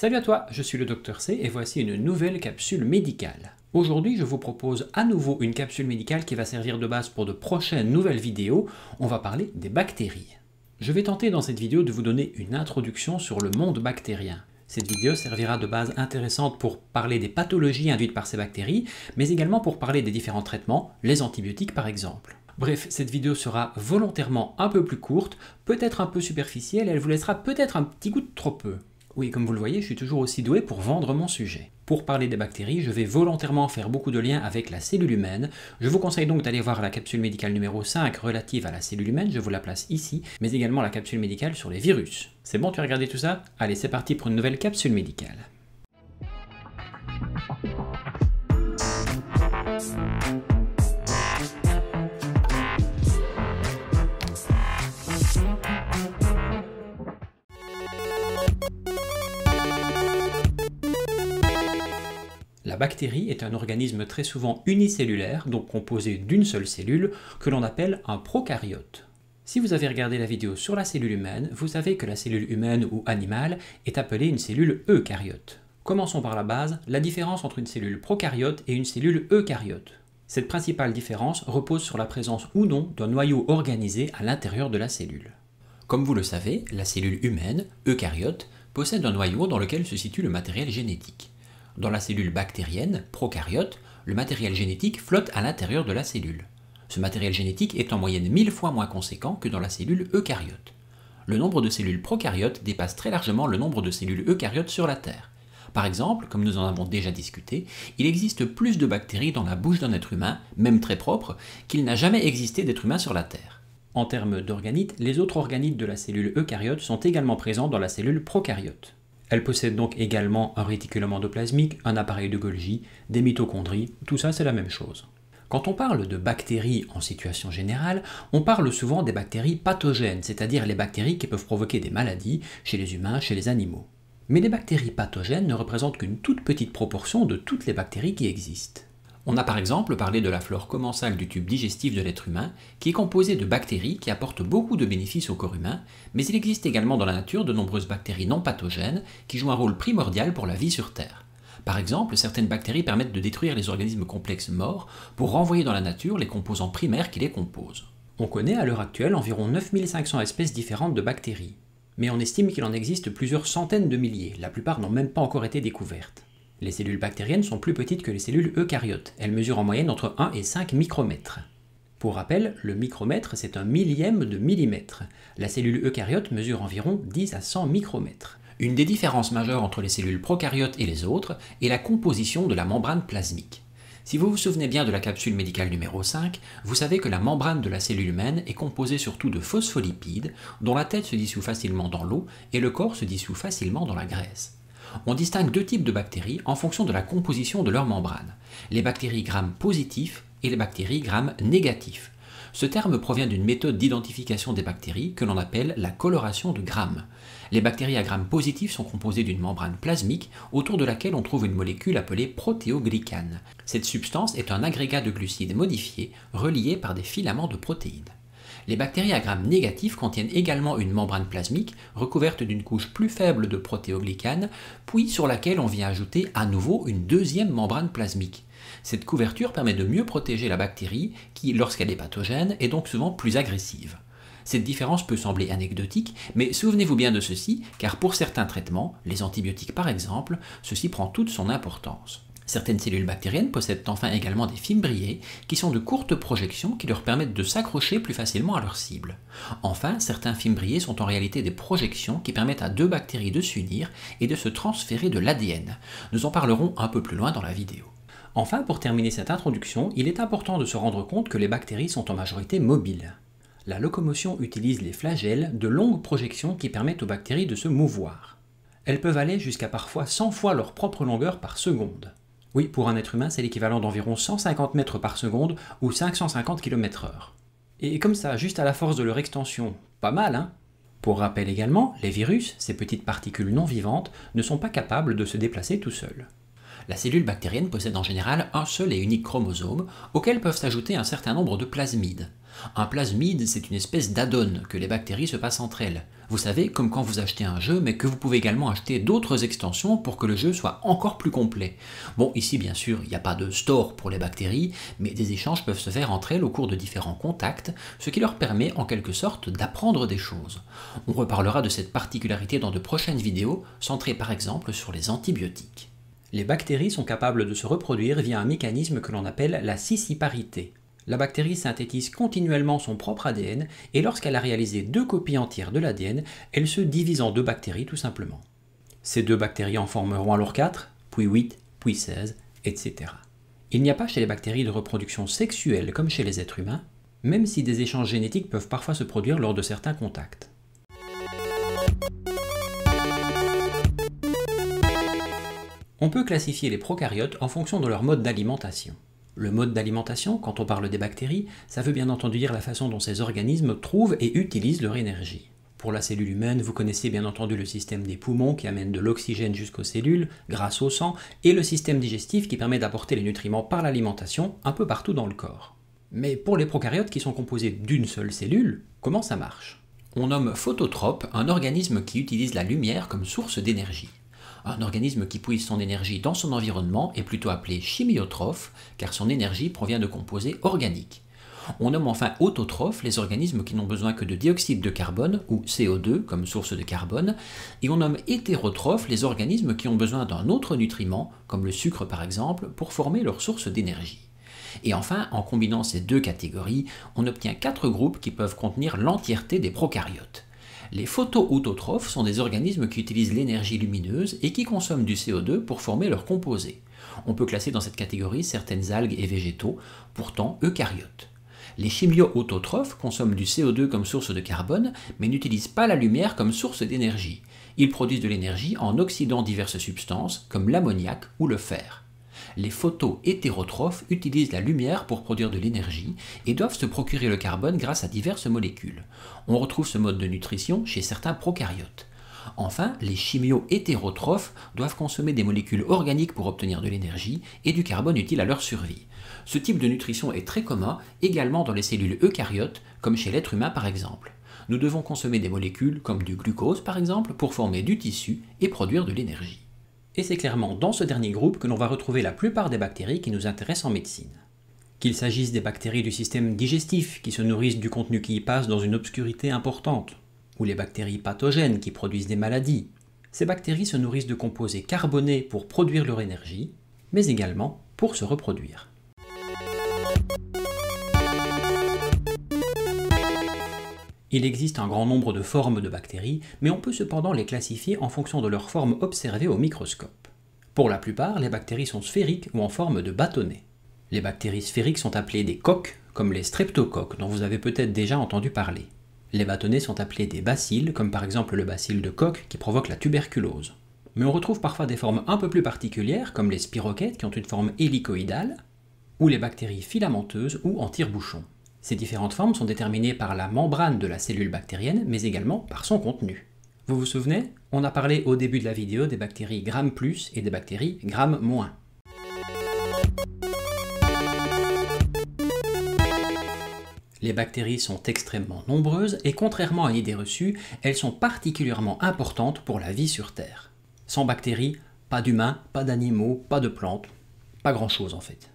Salut à toi, je suis le docteur C et voici une nouvelle capsule médicale. Aujourd'hui, je vous propose à nouveau une capsule médicale qui va servir de base pour de prochaines nouvelles vidéos. On va parler des bactéries. Je vais tenter dans cette vidéo de vous donner une introduction sur le monde bactérien. Cette vidéo servira de base intéressante pour parler des pathologies induites par ces bactéries, mais également pour parler des différents traitements, les antibiotiques par exemple. Bref, cette vidéo sera volontairement un peu plus courte, peut-être un peu superficielle, elle vous laissera peut-être un petit goût de trop peu. Oui, comme vous le voyez, je suis toujours aussi doué pour vendre mon sujet. Pour parler des bactéries, je vais volontairement faire beaucoup de liens avec la cellule humaine. Je vous conseille donc d'aller voir la capsule médicale numéro 5 relative à la cellule humaine, je vous la place ici, mais également la capsule médicale sur les virus. C'est bon, tu as regardé tout ça Allez, c'est parti pour une nouvelle capsule médicale. bactérie est un organisme très souvent unicellulaire, donc composé d'une seule cellule, que l'on appelle un prokaryote. Si vous avez regardé la vidéo sur la cellule humaine, vous savez que la cellule humaine ou animale est appelée une cellule eucaryote. Commençons par la base, la différence entre une cellule prokaryote et une cellule eucaryote. Cette principale différence repose sur la présence ou non d'un noyau organisé à l'intérieur de la cellule. Comme vous le savez, la cellule humaine, eucaryote, possède un noyau dans lequel se situe le matériel génétique. Dans la cellule bactérienne, prokaryote, le matériel génétique flotte à l'intérieur de la cellule. Ce matériel génétique est en moyenne mille fois moins conséquent que dans la cellule eucaryote. Le nombre de cellules prokaryotes dépasse très largement le nombre de cellules eucaryotes sur la Terre. Par exemple, comme nous en avons déjà discuté, il existe plus de bactéries dans la bouche d'un être humain, même très propre, qu'il n'a jamais existé d'être humain sur la Terre. En termes d'organites, les autres organites de la cellule eucaryote sont également présents dans la cellule prokaryote. Elle possède donc également un réticulum endoplasmique, un appareil de Golgi, des mitochondries, tout ça c'est la même chose. Quand on parle de bactéries en situation générale, on parle souvent des bactéries pathogènes, c'est-à-dire les bactéries qui peuvent provoquer des maladies chez les humains, chez les animaux. Mais les bactéries pathogènes ne représentent qu'une toute petite proportion de toutes les bactéries qui existent. On a par exemple parlé de la flore commensale du tube digestif de l'être humain, qui est composée de bactéries qui apportent beaucoup de bénéfices au corps humain, mais il existe également dans la nature de nombreuses bactéries non pathogènes qui jouent un rôle primordial pour la vie sur Terre. Par exemple, certaines bactéries permettent de détruire les organismes complexes morts pour renvoyer dans la nature les composants primaires qui les composent. On connaît à l'heure actuelle environ 9500 espèces différentes de bactéries, mais on estime qu'il en existe plusieurs centaines de milliers, la plupart n'ont même pas encore été découvertes. Les cellules bactériennes sont plus petites que les cellules eucaryotes. Elles mesurent en moyenne entre 1 et 5 micromètres. Pour rappel, le micromètre, c'est un millième de millimètre. La cellule eucaryote mesure environ 10 à 100 micromètres. Une des différences majeures entre les cellules procaryotes et les autres est la composition de la membrane plasmique. Si vous vous souvenez bien de la capsule médicale numéro 5, vous savez que la membrane de la cellule humaine est composée surtout de phospholipides, dont la tête se dissout facilement dans l'eau et le corps se dissout facilement dans la graisse. On distingue deux types de bactéries en fonction de la composition de leur membrane, les bactéries gram positif et les bactéries gram négatif. Ce terme provient d'une méthode d'identification des bactéries que l'on appelle la coloration de Gram. Les bactéries à Gram positif sont composées d'une membrane plasmique autour de laquelle on trouve une molécule appelée protéoglycane. Cette substance est un agrégat de glucides modifiés reliés par des filaments de protéines. Les bactéries à gram négatif contiennent également une membrane plasmique recouverte d'une couche plus faible de protéoglycanes, puis sur laquelle on vient ajouter à nouveau une deuxième membrane plasmique. Cette couverture permet de mieux protéger la bactérie qui, lorsqu'elle est pathogène, est donc souvent plus agressive. Cette différence peut sembler anecdotique, mais souvenez-vous bien de ceci, car pour certains traitements, les antibiotiques par exemple, ceci prend toute son importance. Certaines cellules bactériennes possèdent enfin également des fimbriées, qui sont de courtes projections qui leur permettent de s'accrocher plus facilement à leur cible. Enfin, certains fimbriés sont en réalité des projections qui permettent à deux bactéries de s'unir et de se transférer de l'ADN. Nous en parlerons un peu plus loin dans la vidéo. Enfin, pour terminer cette introduction, il est important de se rendre compte que les bactéries sont en majorité mobiles. La locomotion utilise les flagelles, de longues projections qui permettent aux bactéries de se mouvoir. Elles peuvent aller jusqu'à parfois 100 fois leur propre longueur par seconde. Oui, pour un être humain, c'est l'équivalent d'environ 150 mètres par seconde ou 550 km/h. Et comme ça, juste à la force de leur extension, pas mal, hein Pour rappel également, les virus, ces petites particules non vivantes, ne sont pas capables de se déplacer tout seuls. La cellule bactérienne possède en général un seul et unique chromosome, auquel peuvent s'ajouter un certain nombre de plasmides. Un plasmide, c'est une espèce d'addon que les bactéries se passent entre elles. Vous savez, comme quand vous achetez un jeu, mais que vous pouvez également acheter d'autres extensions pour que le jeu soit encore plus complet. Bon, ici, bien sûr, il n'y a pas de store pour les bactéries, mais des échanges peuvent se faire entre elles au cours de différents contacts, ce qui leur permet en quelque sorte d'apprendre des choses. On reparlera de cette particularité dans de prochaines vidéos, centrées par exemple sur les antibiotiques. Les bactéries sont capables de se reproduire via un mécanisme que l'on appelle la sissiparité la bactérie synthétise continuellement son propre ADN et lorsqu'elle a réalisé deux copies entières de l'ADN, elle se divise en deux bactéries tout simplement. Ces deux bactéries en formeront alors 4, puis 8, puis 16, etc. Il n'y a pas chez les bactéries de reproduction sexuelle comme chez les êtres humains, même si des échanges génétiques peuvent parfois se produire lors de certains contacts. On peut classifier les prokaryotes en fonction de leur mode d'alimentation. Le mode d'alimentation, quand on parle des bactéries, ça veut bien entendu dire la façon dont ces organismes trouvent et utilisent leur énergie. Pour la cellule humaine, vous connaissez bien entendu le système des poumons qui amène de l'oxygène jusqu'aux cellules grâce au sang et le système digestif qui permet d'apporter les nutriments par l'alimentation un peu partout dans le corps. Mais pour les prokaryotes qui sont composés d'une seule cellule, comment ça marche On nomme phototrope un organisme qui utilise la lumière comme source d'énergie. Un organisme qui puise son énergie dans son environnement est plutôt appelé chimiotrophe, car son énergie provient de composés organiques. On nomme enfin autotrophes les organismes qui n'ont besoin que de dioxyde de carbone ou CO2 comme source de carbone, et on nomme hétérotrophes les organismes qui ont besoin d'un autre nutriment, comme le sucre par exemple, pour former leur source d'énergie. Et enfin, en combinant ces deux catégories, on obtient quatre groupes qui peuvent contenir l'entièreté des prokaryotes. Les photoautotrophes sont des organismes qui utilisent l'énergie lumineuse et qui consomment du CO2 pour former leurs composés. On peut classer dans cette catégorie certaines algues et végétaux, pourtant eucaryotes. Les chimioautotrophes consomment du CO2 comme source de carbone, mais n'utilisent pas la lumière comme source d'énergie. Ils produisent de l'énergie en oxydant diverses substances, comme l'ammoniac ou le fer les photo-hétérotrophes utilisent la lumière pour produire de l'énergie et doivent se procurer le carbone grâce à diverses molécules. On retrouve ce mode de nutrition chez certains prokaryotes. Enfin, les chimio-hétérotrophes doivent consommer des molécules organiques pour obtenir de l'énergie et du carbone utile à leur survie. Ce type de nutrition est très commun également dans les cellules eucaryotes, comme chez l'être humain par exemple. Nous devons consommer des molécules comme du glucose par exemple pour former du tissu et produire de l'énergie et c'est clairement dans ce dernier groupe que l'on va retrouver la plupart des bactéries qui nous intéressent en médecine. Qu'il s'agisse des bactéries du système digestif qui se nourrissent du contenu qui y passe dans une obscurité importante, ou les bactéries pathogènes qui produisent des maladies, ces bactéries se nourrissent de composés carbonés pour produire leur énergie, mais également pour se reproduire. Il existe un grand nombre de formes de bactéries, mais on peut cependant les classifier en fonction de leur forme observée au microscope. Pour la plupart, les bactéries sont sphériques ou en forme de bâtonnets. Les bactéries sphériques sont appelées des coques, comme les streptocoques dont vous avez peut-être déjà entendu parler. Les bâtonnets sont appelés des bacilles, comme par exemple le bacille de coque qui provoque la tuberculose. Mais on retrouve parfois des formes un peu plus particulières, comme les spiroquettes qui ont une forme hélicoïdale, ou les bactéries filamenteuses ou en tire-bouchon. Ces différentes formes sont déterminées par la membrane de la cellule bactérienne, mais également par son contenu. Vous vous souvenez On a parlé au début de la vidéo des bactéries gram plus et des bactéries gram moins. Les bactéries sont extrêmement nombreuses et contrairement à l'idée reçue, elles sont particulièrement importantes pour la vie sur Terre. Sans bactéries, pas d'humains, pas d'animaux, pas de plantes, pas grand-chose en fait.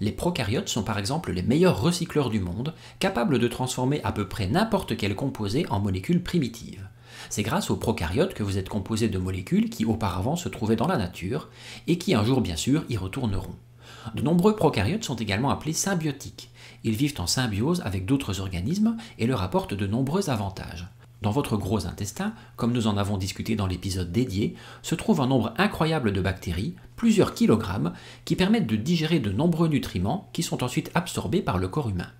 Les prokaryotes sont par exemple les meilleurs recycleurs du monde, capables de transformer à peu près n'importe quel composé en molécules primitives. C'est grâce aux prokaryotes que vous êtes composé de molécules qui auparavant se trouvaient dans la nature, et qui un jour bien sûr y retourneront. De nombreux prokaryotes sont également appelés symbiotiques. Ils vivent en symbiose avec d'autres organismes et leur apportent de nombreux avantages. Dans votre gros intestin, comme nous en avons discuté dans l'épisode dédié, se trouve un nombre incroyable de bactéries, plusieurs kilogrammes, qui permettent de digérer de nombreux nutriments qui sont ensuite absorbés par le corps humain.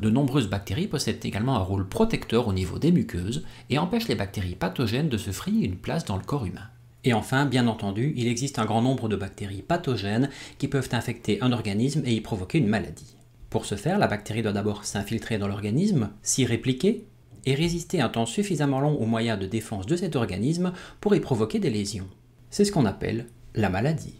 De nombreuses bactéries possèdent également un rôle protecteur au niveau des muqueuses et empêchent les bactéries pathogènes de se frayer une place dans le corps humain. Et enfin, bien entendu, il existe un grand nombre de bactéries pathogènes qui peuvent infecter un organisme et y provoquer une maladie. Pour ce faire, la bactérie doit d'abord s'infiltrer dans l'organisme, s'y répliquer, et résister un temps suffisamment long aux moyens de défense de cet organisme pour y provoquer des lésions. C'est ce qu'on appelle la maladie.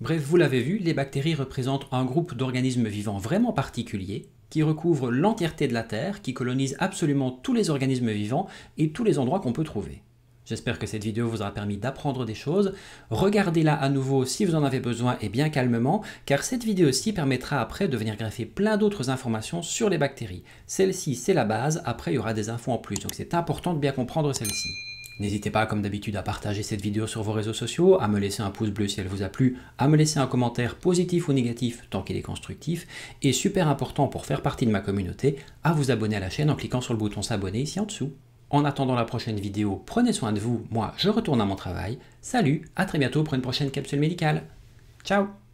Bref, vous l'avez vu, les bactéries représentent un groupe d'organismes vivants vraiment particuliers qui recouvre l'entièreté de la Terre, qui colonise absolument tous les organismes vivants et tous les endroits qu'on peut trouver. J'espère que cette vidéo vous aura permis d'apprendre des choses. Regardez-la à nouveau si vous en avez besoin et bien calmement, car cette vidéo-ci permettra après de venir greffer plein d'autres informations sur les bactéries. Celle-ci, c'est la base, après il y aura des infos en plus, donc c'est important de bien comprendre celle-ci. N'hésitez pas, comme d'habitude, à partager cette vidéo sur vos réseaux sociaux, à me laisser un pouce bleu si elle vous a plu, à me laisser un commentaire positif ou négatif tant qu'il est constructif, et super important pour faire partie de ma communauté, à vous abonner à la chaîne en cliquant sur le bouton s'abonner ici en dessous. En attendant la prochaine vidéo, prenez soin de vous. Moi, je retourne à mon travail. Salut, à très bientôt pour une prochaine capsule médicale. Ciao